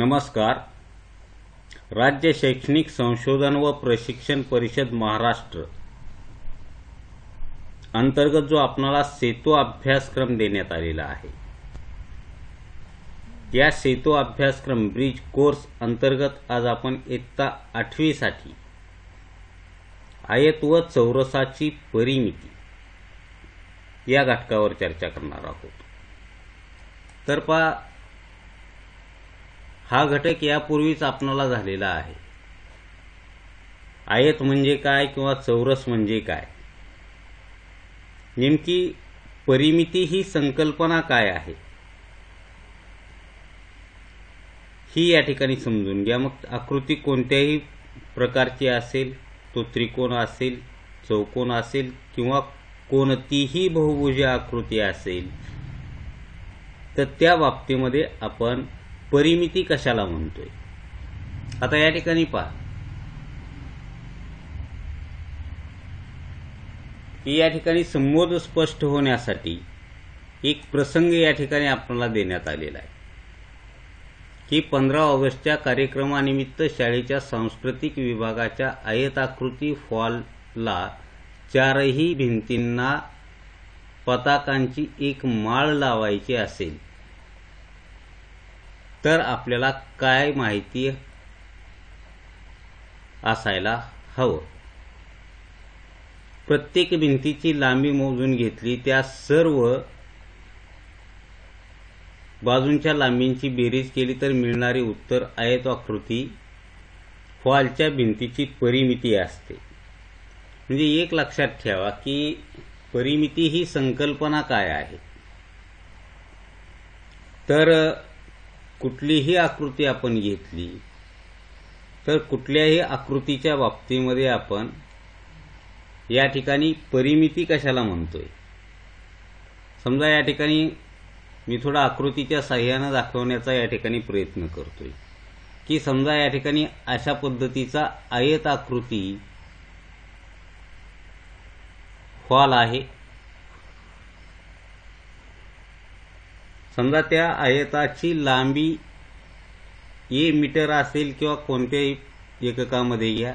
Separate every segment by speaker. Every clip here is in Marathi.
Speaker 1: नमस्कार राज्य शैक्षणिक संशोधन व प्रशिक्षण परिषद महाराष्ट्र अंतर्गत जो आपणाला सेतू अभ्यासक्रम देण्यात आलेला आहे या सेतू अभ्यासक्रम ब्रिज कोर्स अंतर्गत आज आपण इयत्ता आठवीसाठी आयत व चौरसाची परिमिती या घटकावर चर्चा करणार आहोत तर पा हा घटक यापूर्वीच आपणाला झालेला आहे आयत म्हणजे काय किंवा चौरस म्हणजे काय नेमकी परिमिती ही संकल्पना काय आहे ही या ठिकाणी समजून घ्या मग आकृती कोणत्याही प्रकारची असेल तो त्रिकोण असेल चौकोन असेल किंवा कोणतीही बहुभुजी आकृती असेल तर त्या बाबतीमध्ये आपण परिमिती कशाला म्हणतोय आता या ठिकाणी पहा की या ठिकाणी संबोध स्पष्ट होण्यासाठी एक प्रसंग या ठिकाणी आपल्याला देण्यात आलेला आहे की पंधरा ऑगस्टच्या कार्यक्रमानिमित्त शाळेच्या सांस्कृतिक विभागाच्या आयताकृती फॉलला चारही भिंतींना पताकांची एक माळ लावायची असेल तर आपल्याला काय माहिती असायला हवं प्रत्येक भिंतीची लांबी मोजून घेतली त्या सर्व बाजूंच्या लांबींची बेरीज केली तर मिळणारी उत्तर वाकृती फॉलच्या भिंतीची परिमिती असते म्हणजे एक लक्षात ठेवा की परिमिती ही संकल्पना काय आहे तर कुठलीही आकृती आपण घेतली तर कुठल्याही आकृतीच्या बाबतीमध्ये आपण या ठिकाणी परिमिती कशाला म्हणतोय समजा या ठिकाणी मी थोडा आकृतीच्या साह्यानं दाखवण्याचा या ठिकाणी प्रयत्न करतोय की समजा या ठिकाणी अशा पद्धतीचा आयत आकृती हॉल आहे समजा त्या आयताची लांबी ए मीटर असेल किंवा कोणत्याही एककामध्ये घ्या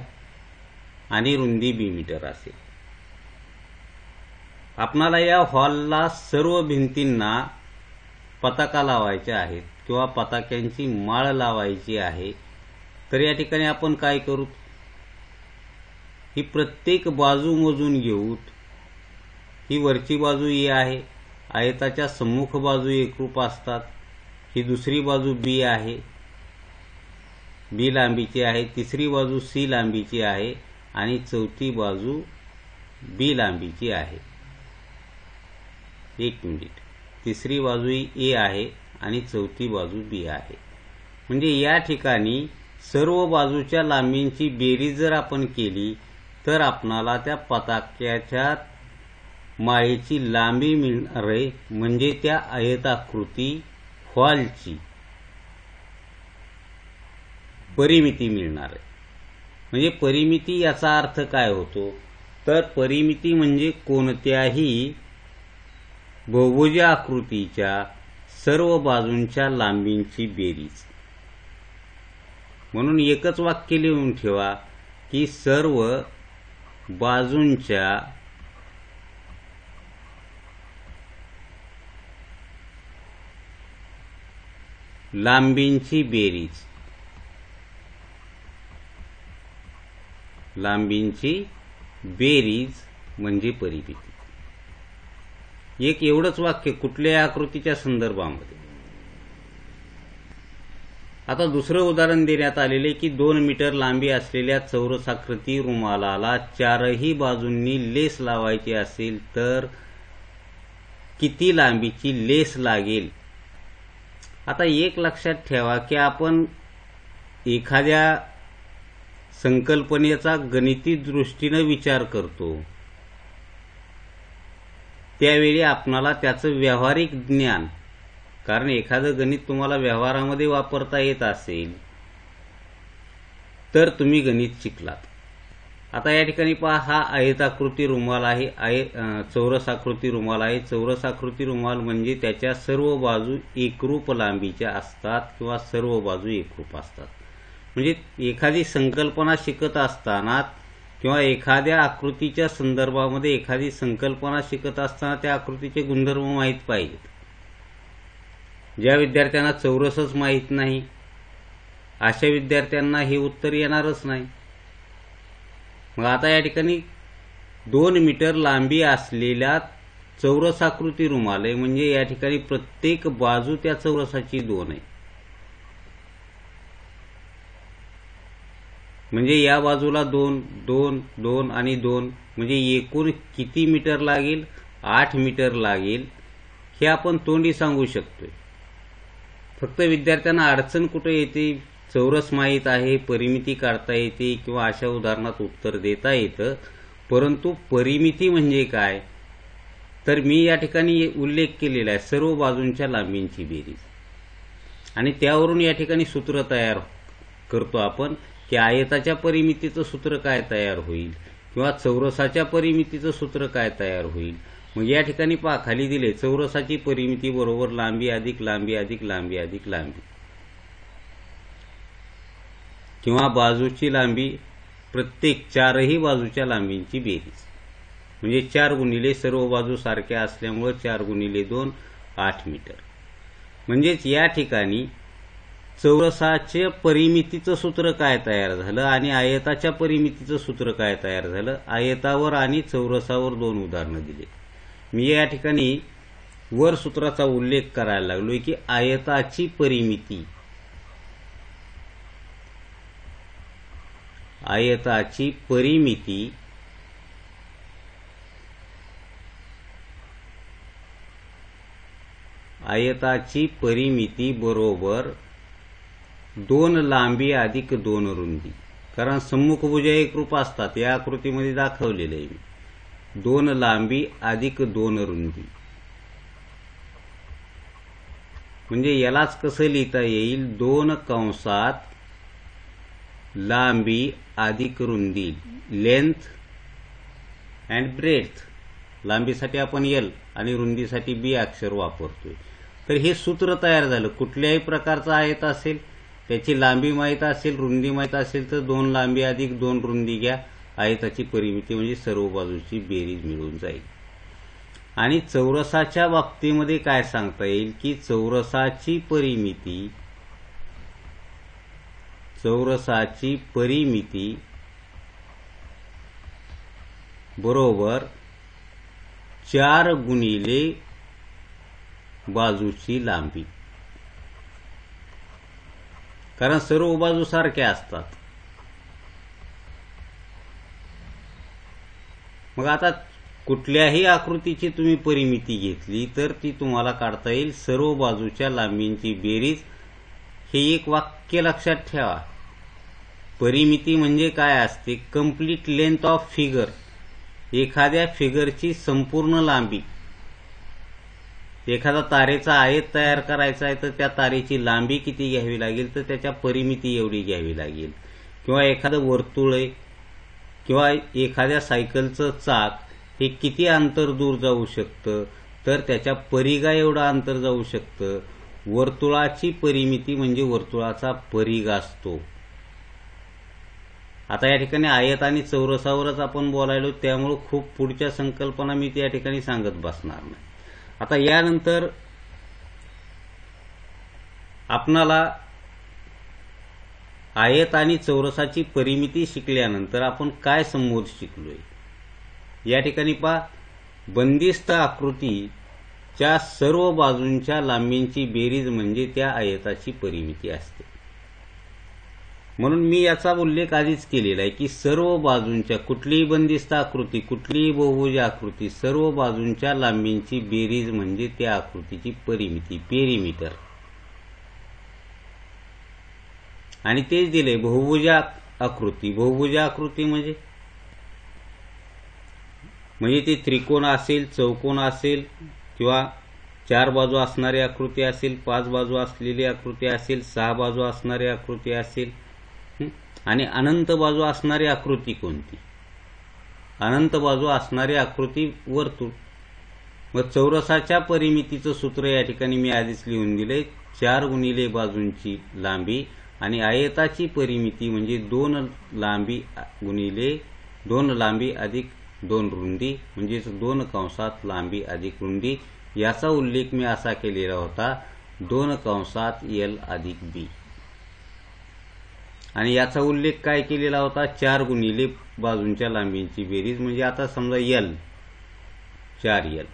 Speaker 1: आणि रुंदी बी मीटर असेल आपणाला या हॉलला सर्व भिंतींना पताका लावायच्या आहेत किंवा पताक्यांची माळ लावायची आहे तर या ठिकाणी आपण काय करू ही प्रत्येक बाजू मोजून घेऊत ही वरची बाजू ही आहे आयताच्या सम्मुख बाजू एकरूप असतात ही दुसरी बाजू बी आहे बी लांबीची आहे तिसरी बाजू सी लांबीची आहे आणि चौथी बाजू बी लांबीची आहे एक मिनिट तिसरी बाजू ए आहे आणि चौथी बाजू बी आहे म्हणजे या ठिकाणी सर्व बाजूच्या लांबींची बेरीज जर आपण केली तर आपणाला त्या पताक्याच्या मायेची लांबी मिळणार आहे म्हणजे त्या आयताकृती हॉलची परिमिती मिळणार आहे म्हणजे परिमिती याचा अर्थ काय होतो तर परिमिती म्हणजे कोणत्याही बहुभुजा आकृतीच्या सर्व बाजूंच्या लांबींची बेरीज म्हणून एकच वाक्य लिहून ठेवा की सर्व बाजूंच्या लांबींची बेरीज लांबींची बेरीज म्हणजे परिमिती एक एवढंच वाक्य कुठल्या आकृतीच्या संदर्भामध्ये आता दुसरं उदाहरण देण्यात आलेले की दोन मीटर लांबी असलेल्या चौरसाकृती रुमालाला चारही बाजूंनी लेस लावायची असेल तर किती लांबीची लेस लागेल आता एक लक्षात ठेवा की आपण एखाद्या संकल्पनेचा गणिती दृष्टीनं विचार करतो त्यावेळी आपणाला त्याचं व्यावहारिक ज्ञान कारण एखादं गणित तुम्हाला व्यवहारामध्ये वापरता येत असेल तर तुम्ही गणित शिकलात आता या ठिकाणी पहा हा आयताकृती रुमाल आहे चौरस चौरसाकृती रुमाल आहे चौरसाकृती रुमाल म्हणजे त्याच्या सर्व बाजू एकरूप लांबीच्या असतात किंवा सर्व बाजू एकरूप असतात म्हणजे एखादी संकल्पना शिकत असताना किंवा एखाद्या आकृतीच्या संदर्भामध्ये एखादी संकल्पना शिकत असताना त्या आकृतीचे गुणधर्म माहीत पाहिजेत ज्या विद्यार्थ्यांना चौरसच माहीत नाही अशा विद्यार्थ्यांना हे उत्तर येणारच नाही मग आता या ठिकाणी दोन मीटर लांबी असलेल्या चौरसाकृती रुमाल आहे म्हणजे या ठिकाणी प्रत्येक बाजू त्या चौरसाची दोन आहे म्हणजे या बाजूला दोन दोन दोन आणि दोन म्हणजे एकूण किती मीटर लागेल आठ मीटर लागेल हे आपण तोंडी सांगू शकतोय फक्त विद्यार्थ्यांना अडचण कुठे येते चौरस माहीत आहे परिमिती काढता येते किंवा अशा उदाहरणात उत्तर देता येतं परंतु परिमिती म्हणजे काय तर मी या ठिकाणी उल्लेख केलेला आहे सर्व बाजूंच्या लांबींची बेरीज आणि त्यावरून या ठिकाणी सूत्र तयार करतो आपण की आयताच्या परिमितीचं सूत्र काय तयार होईल किंवा चौरसाच्या परिमितीचं सूत्र काय तयार होईल मग या ठिकाणी पा खाली दिले चौरसाची परिमिती बरोबर लांबी अधिक लांबी अधिक लांबी अधिक लांबी किंवा बाजूची लांबी प्रत्येक चारही बाजूच्या लांबींची बेरीज म्हणजे चार गुणिले सर्व बाजू सारख्या असल्यामुळं चार गुणिले दोन आठ मीटर म्हणजेच या ठिकाणी चौरसाचे परिमितीचं सूत्र काय तयार झालं आणि आयताच्या परिमितीचं सूत्र काय तयार झालं आयतावर आणि चौरसावर दोन उदाहरणं दिली मी या ठिकाणी वर सूत्राचा उल्लेख करायला लागलो की आयताची परिमिती आयताची परिमिती आयताची परिमिती बरोबर दोन लांबी अधिक दोन रुंदी कारण सम्मुखभुजा एक रूप असतात या आकृतीमध्ये दाखवलेलं आहे मी दोन लांबी अधिक दोन रुंदी म्हणजे यालाच कसं लिहिता येईल दोन कंसात लांबी अधिक रुंदी लेंथ अँड ब्रेथ लांबीसाठी आपण एल आणि रुंदीसाठी बी अक्षर वापरतोय तर हे सूत्र तयार झालं कुठल्याही प्रकारचं आयत असेल त्याची लांबी माहीत असेल रुंदी माहीत असेल तर दोन लांबी अधिक दोन रुंदी घ्या आयताची परिमिती म्हणजे सर्व बाजूची बेरीज मिळून जाईल आणि चौरसाच्या बाबतीमध्ये काय सांगता येईल की चौरसाची परिमिती चौरसाची परिमिती बरोबर चार गुणिले बाजूची लांबी कारण सर्व बाजू सारख्या असतात मग आता कुठल्याही आकृतीची तुम्ही परिमिती घेतली तर ती तुम्हाला काढता येईल सर्व बाजूच्या लांबींची बेरीज हे एक वाक्य लक्षात ठेवा परिमिती म्हणजे काय असते कम्प्लीट लेंथ ऑफ फिगर एखाद्या फिगरची संपूर्ण लांबी एखादा तारेचा आयत तयार करायचा आहे तर त्या तारेची लांबी किती घ्यावी लागेल तर त्याच्या परिमिती एवढी घ्यावी लागेल किंवा एखादं वर्तुळ आहे किंवा एखाद्या सायकलचं चाक हे किती अंतर दूर जाऊ शकतं तर त्याच्या परिगा एवढं अंतर जाऊ शकतं वर्तुळाची परिमिती म्हणजे वर्तुळाचा परिगा असतो आता या ठिकाणी आयत आणि चौरसावरच आपण बोलायलो त्यामुळे खूप पुढच्या संकल्पना मी त्या ठिकाणी सांगत बसणार नाही आता यानंतर आपणाला आयत आणि चौरसाची परिमिती शिकल्यानंतर आपण काय समोर शिकलोय या ठिकाणी पा बंदिस्त आकृतीच्या सर्व बाजूंच्या लांबींची बेरीज म्हणजे त्या आयताची परिमिती असते म्हणून मी याचा उल्लेख आधीच केलेला आहे की सर्व बाजूंच्या कुठलीही बंदिस्त आकृती कुठलीही बहुभुज आकृती सर्व बाजूंच्या लांबींची बेरीज म्हणजे त्या आकृतीची परिमिती पेरीमीटर आणि तेच दिले बहुभुजा आकृती बहुभुजा आकृती म्हणजे म्हणजे ते त्रिकोण असेल चौकोन असेल किंवा चार बाजू असणारी आकृती असेल पाच बाजू असलेली आकृती असेल सहा बाजू असणारी आकृती असेल आणि अनंत बाजू असणारी आकृती कोणती अनंत बाजू असणारी आकृती वर्तुळ व चौरसाच्या परिमितीचं सूत्र या ठिकाणी मी आधीच लिहून दिले चार गुणिले बाजूंची लांबी आणि आयताची परिमिती म्हणजे दोन लांबी गुणिले दोन लांबी अधिक दोन रुंदी म्हणजेच दोन कंसात लांबी अधिक रुंदी याचा उल्लेख मी असा केलेला होता दोन कंसात एल अधिक बी आणि याचा उल्लेख काय केलेला होता चार गुणिले बाजूंच्या लांबींची बेरीज म्हणजे आता समजा यल चार यल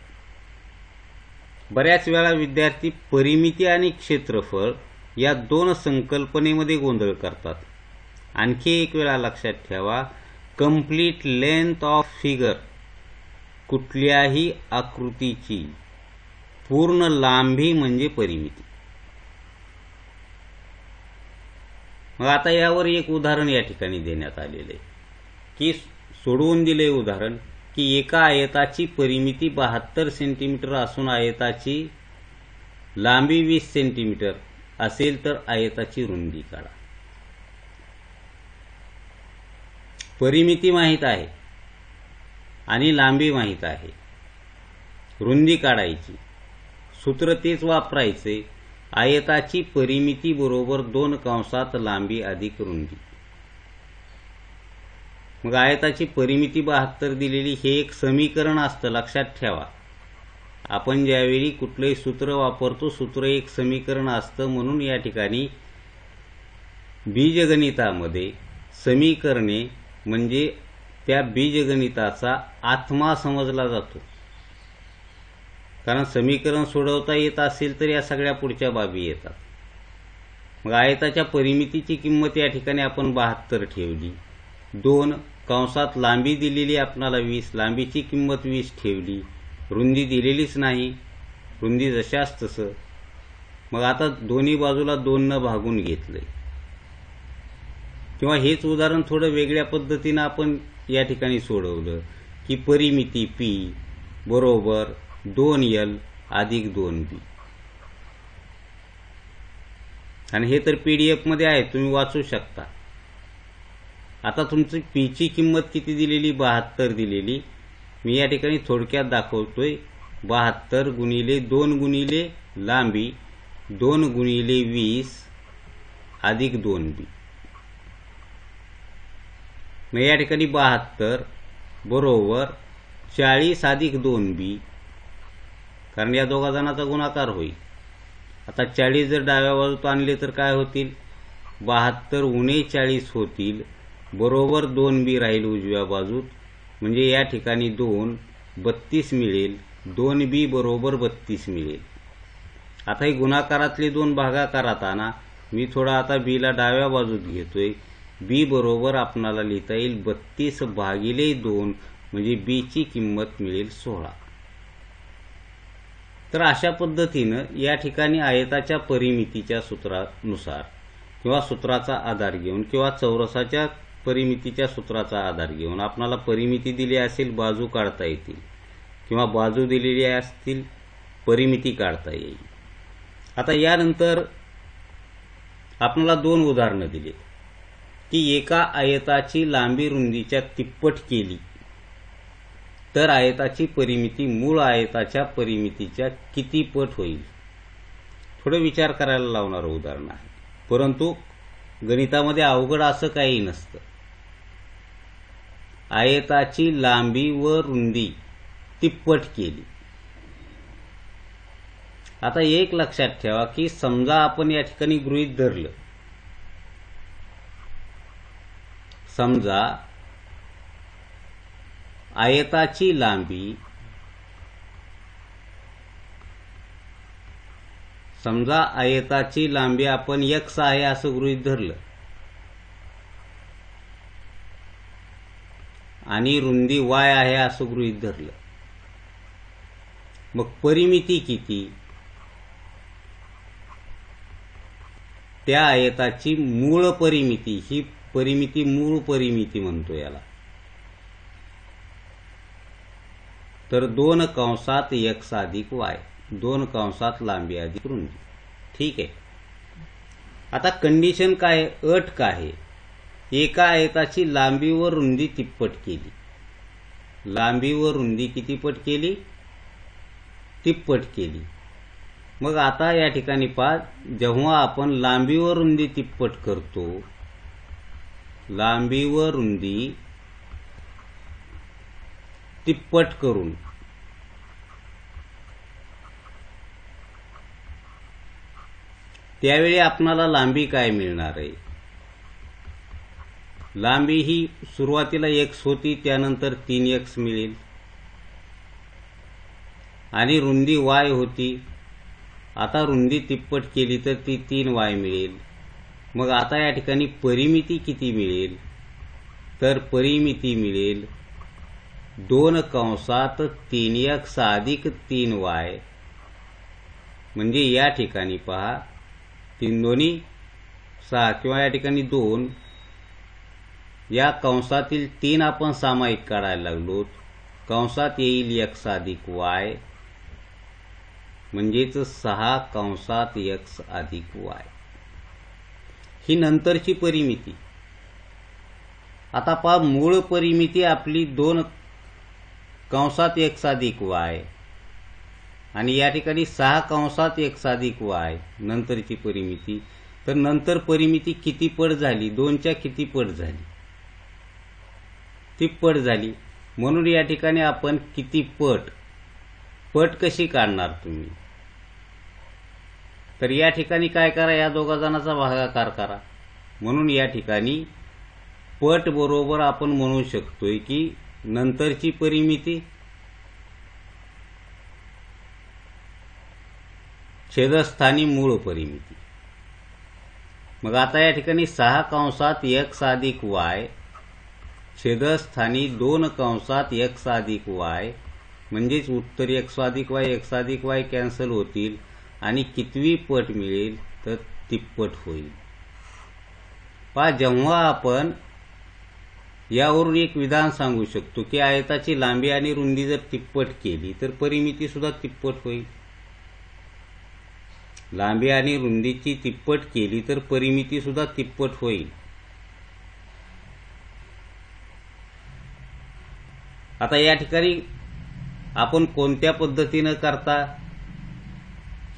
Speaker 1: बऱ्याच वेळा विद्यार्थी परिमिती आणि क्षेत्रफळ या दोन संकल्पनेमध्ये गोंधळ करतात आणखी एक वेळा लक्षात ठेवा कम्प्लीट लेंथ ऑफ फिगर कुठल्याही आकृतीची पूर्ण लांबी म्हणजे परिमिती मग आता यावर एक उदाहरण या ठिकाणी देण्यात आलेलं आहे की सोडवून दिले उदाहरण की एका आयताची परिमिती बहात्तर सेंटीमीटर असून आयताची लांबी वीस सेंटीमीटर असेल तर आयताची रुंदी काढा परिमिती माहीत आहे आणि लांबी माहीत आहे रुंदी काढायची सूत्र तेच वापरायचे आयताची परिमिती बरोबर दोन कंसात लांबी अधिक रुंदी मग आयताची परिमिती बहात्तर दिलेली हे एक समीकरण असतं लक्षात ठेवा आपण ज्यावेळी कुठलंही सूत्र वापरतो सूत्र एक समीकरण असतं म्हणून या ठिकाणी बीजगणितामध्ये समीकरणे म्हणजे त्या बीजगणिताचा आत्मा समजला जातो कारण समीकरण सोडवता येत असेल तर या सगळ्या पुढच्या बाबी येतात मग आयताच्या परिमितीची किंमत या ठिकाणी आपण बहात्तर ठेवली दोन कंसात लांबी दिलेली आपणाला वीस लांबीची किंमत वीस ठेवली रुंदी दिलेलीच नाही रुंदी जशाच तसं मग आता दोन्ही बाजूला दोननं भागून घेतलं किंवा हेच उदाहरण थोडं वेगळ्या पद्धतीनं आपण या ठिकाणी सोडवलं की परिमिती पी बरोबर दोन यल अधिक दोन बी आणि हे तर पी डी एफमध्ये आहे तुम्ही वाचू शकता आता तुमची पीची किंमत किती दिलेली बहात्तर दिलेली मी या ठिकाणी थोडक्यात दाखवतोय बहात्तर गुणिले दोन गुणिले लांबी दोन गुणिले वीस अधिक दोन बी मग या ठिकाणी बहात्तर बरोबर चाळीस अधिक दोन बी कारण या दोघा जणांचा गुणाकार होईल आता चाळीस जर डाव्या बाजूत आणले तर काय होतील बहात्तर उणे चाळीस होतील बरोबर दोन बी राहील उजव्या बाजूत म्हणजे या ठिकाणी दोन बत्तीस मिळेल दोन बी बरोबर बत्तीस मिळेल आता ही गुणाकारातले दोन भागाकार आणा मी थोडा आता बीला डाव्या बाजूत घेतोय बी बरोबर आपणाला लिहिता येईल बत्तीस भागिले दोन म्हणजे बीची किंमत मिळेल सोळा तर अशा पद्धतीनं या ठिकाणी आयताच्या परिमितीच्या सूत्रानुसार किंवा सूत्राचा आधार घेऊन किंवा चौरसाच्या परिमितीच्या सूत्राचा आधार घेऊन आपणाला परिमिती दिली असेल बाजू काढता येतील किंवा बाजू दिलेली असतील परिमिती काढता येईल आता यानंतर आपल्याला दोन उदाहरणं दिली की एका आयताची लांबी रुंदीच्या तिप्पट केली तर आयताची परिमिती मूळ आयताच्या परिमितीच्या किती पट होईल थोडं विचार करायला लावणारं उदाहरण आहे परंतु गणितामध्ये अवघड असं काही नसतं आयताची लांबी व रुंदी तिप्पट केली आता एक लक्षात ठेवा की समजा आपण या ठिकाणी गृहीत धरलं समजा आयताची लांबी समजा आयताची लांबी आपण एक्स आहे असं गृहीत धरलं आणि रुंदी वाय आहे असं गृहीत धरलं मग परिमिती किती त्या आयताची मूळ परिमिती ही परिमिती मूळ परिमिती म्हणतो याला तर दोन कंसात एक्स अधिक वाय दोन कंसात लांबी अधिक रुंदी ठीक आहे आता कंडिशन काय अट काय एका आयताची लांबी व रुंदी तिप्पट केली लांबी व रुंदी कितीपट केली तिप्पट केली मग आता या ठिकाणी पहा जेव्हा आपण लांबी व रुंदी तिप्पट करतो लांबी व रुंदी तिप्पट करून त्यावेळी आपणाला लांबी काय मिळणार आहे लांबी ही सुरुवातीला एक्स होती त्यानंतर तीन एक्स मिळेल आणि रुंदी वाय होती आता रुंदी तिप्पट केली तर ती तीन वाय मिळेल मग आता या ठिकाणी परिमिती किती मिळेल तर परिमिती मिळेल दोन कंसात तीन एक अधिक तीन वाय म्हणजे या ठिकाणी पहा तीन दोन्ही सहा किंवा या ठिकाणी दोन या कंसातील तीन आपण सामायिक काढायला लागलो कंसात येईल एक अधिक वाय म्हणजेच सहा कंसात एक अधिक वाय ही नंतरची परिमिती आता पहा मूळ परिमिती आपली दोन कंसात एक साधिक वाय आणि या ठिकाणी सहा कंसात एक साधिक वाय नंतरची परिमिती तर नंतर परिमिती किती पट झाली दोनच्या किती पट झाली ती पट झाली म्हणून या ठिकाणी आपण किती पट पट कशी काढणार तुम्ही तर या ठिकाणी काय करा या दोघा जणांचा भागाकार करा म्हणून या ठिकाणी पट बरोबर आपण म्हणू शकतोय की नंतरची परिमिती छेदस्थानी मूळ परिमिती मग आता या ठिकाणी सहा कंसात एक्स अधिक वाय छेदस्थानी दोन कंसात एक्स अधिक वाय म्हणजेच उत्तर एक्स अधिक वाय एक्स अधिक वाय कॅन्सल होतील आणि कितवी पट मिळेल तर तिप्पट होईल पा जेव्हा आपण यावरून एक विधान सांगू शकतो की आयताची लांबी आणि रुंदी जर तिप्पट केली तर परिमिती सुद्धा तिप्पट होईल लांबी आणि रुंदीची तिप्पट केली तर परिमिती सुद्धा तिप्पट होईल आता या ठिकाणी आपण कोणत्या पद्धतीनं करता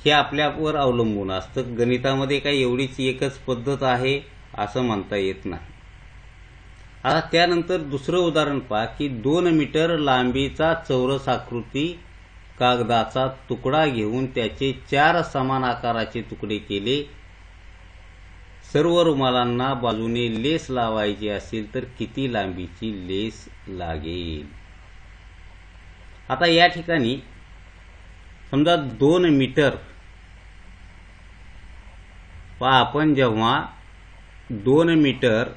Speaker 1: हे आपल्यावर अवलंबून असतं गणितामध्ये काही एवढीच एकच पद्धत आहे असं म्हणता येत नाही आता त्यानंतर दुसरं उदाहरण पहा की दोन मीटर लांबीचा चौरस आकृती कागदाचा तुकडा घेऊन त्याचे चार समान आकाराचे तुकडे केले सर्व रुमालांना बाजूने लेस लावायची असेल तर किती लांबीची लेस लागेल आता या ठिकाणी समजा दोन मीटर पहा आपण जेव्हा दोन मीटर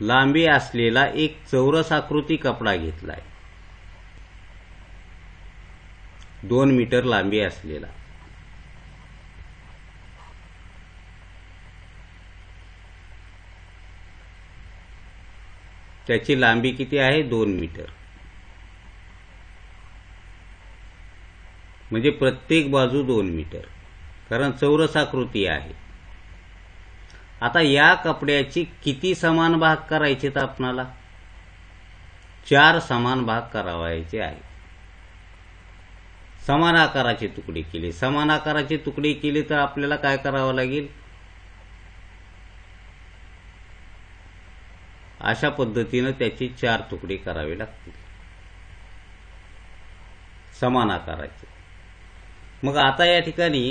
Speaker 1: लांबी असलेला एक चौरस आकृती कपडा घेतलाय दोन मीटर लांबी असलेला त्याची लांबी किती आहे दोन मीटर म्हणजे प्रत्येक बाजू दोन मीटर कारण चौरस आकृती आहे आता या कपड्याची किती समान भाग करायचे आपणाला चार समान भाग करावायचे आहे समान आकाराचे तुकडे केले समान आकाराचे तुकडे केले तर आपल्याला काय करावं लागेल अशा पद्धतीनं त्याचे चार तुकडे करावे लागतील समान आकाराचे मग आता या ठिकाणी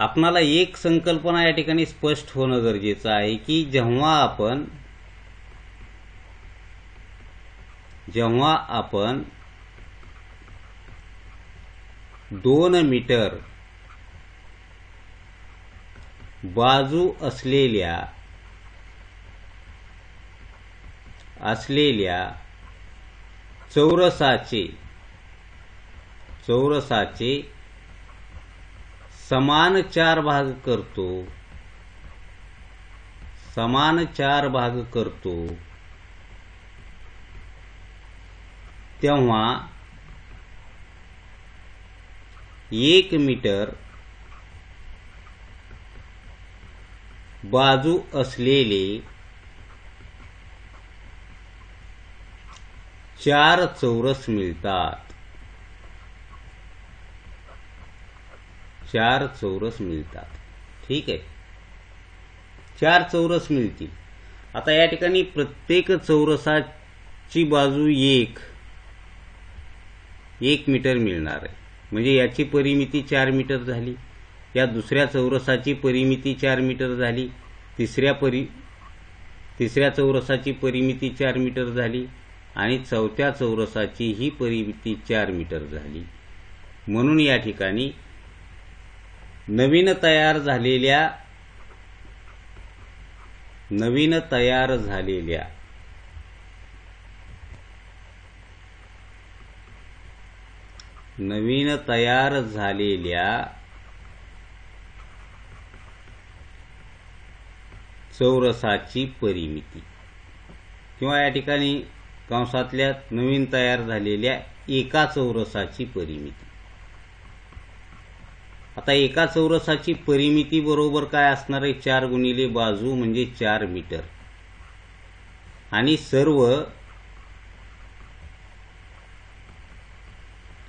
Speaker 1: आपणाला एक संकल्पना या ठिकाणी स्पष्ट होणं गरजेचं आहे की जेव्हा आपण जेव्हा आपण दोन मीटर बाजू असलेल्या असलेल्या चौरसाचे चौरसाचे समान चार भाग करतो समान चार भाग करतो तेव्हा एक मीटर बाजू असलेले चार चौरस मिळतात चार चौरस मिळतात ठीक आहे चार चौरस मिळतील आता या ठिकाणी प्रत्येक चौरसाची बाजू एक एक मीटर मिळणार आहे म्हणजे याची परिमिती चार मीटर झाली या दुसऱ्या चौरसाची परिमिती चार मीटर झाली तिसऱ्या परि तिसऱ्या चौरसाची परिमिती चार मीटर झाली आणि चौथ्या चौरसाची ही परिमिती चार मीटर झाली म्हणून या ठिकाणी नवीन तयार झालेल्या नवीन तयार झालेल्या नवीन तयार झालेल्या चौरसाची परिमिती किंवा या ठिकाणी कंसातल्या नवीन तयार झालेल्या एका चौरसाची परिमिती आता एका चौरसाची परिमिती बरोबर काय असणार आहे चार गुणिले बाजू म्हणजे चार मीटर आणि सर्व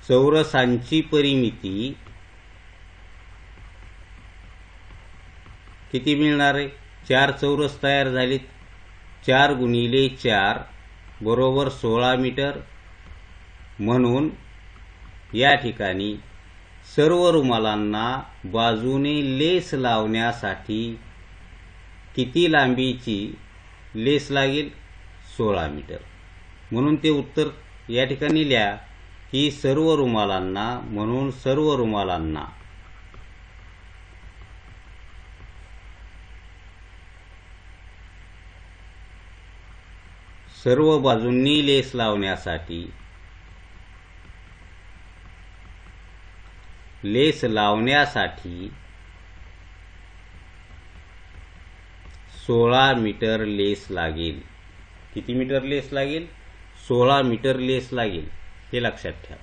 Speaker 1: चौरसांची परिमिती किती मिळणार आहे चार चौरस तयार झालेत चार गुणिले चार बरोबर सोळा मीटर म्हणून या ठिकाणी सर्व रुमालांना बाजूने लेस लावण्यासाठी किती लांबीची लेस लागेल सोळा मीटर म्हणून ते उत्तर या ठिकाणी लिहा की सर्व रुमालांना म्हणून सर्व रुमालांना सर्व बाजूंनी लेस लावण्यासाठी लेस लावण्यासाठी सोळा मीटर लेस लागेल किती मीटर लेस लागेल सोळा मीटर लेस लागेल हे लक्षात ठेवा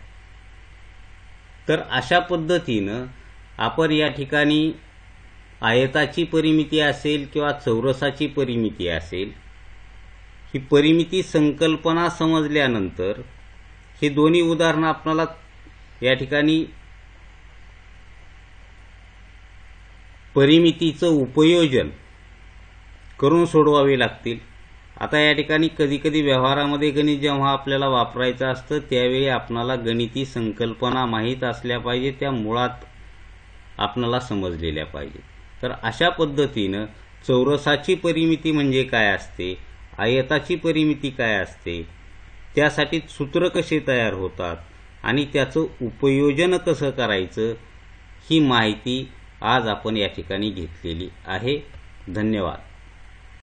Speaker 1: तर अशा पद्धतीनं आपण या ठिकाणी आयताची परिमिती असेल किंवा चौरसाची परिमिती असेल ही परिमिती संकल्पना समजल्यानंतर हे दोन्ही उदाहरणं आपल्याला या ठिकाणी परिमितीचं उपयोजन करून सोडवावे लागतील आता या ठिकाणी कधीकधी व्यवहारामध्ये गणित जेव्हा आपल्याला वापरायचं असतं त्यावेळी आपणाला गणिती संकल्पना माहीत असल्या पाहिजे त्या मुळात आपणाला समजलेल्या पाहिजे तर अशा पद्धतीनं चौरसाची परिमिती म्हणजे काय असते आयताची परिमिती काय असते त्यासाठी सूत्र कसे तयार होतात आणि त्याचं उपयोजन कसं करायचं ही माहिती आज आपण या ठिकाणी घेतलेली आहे धन्यवाद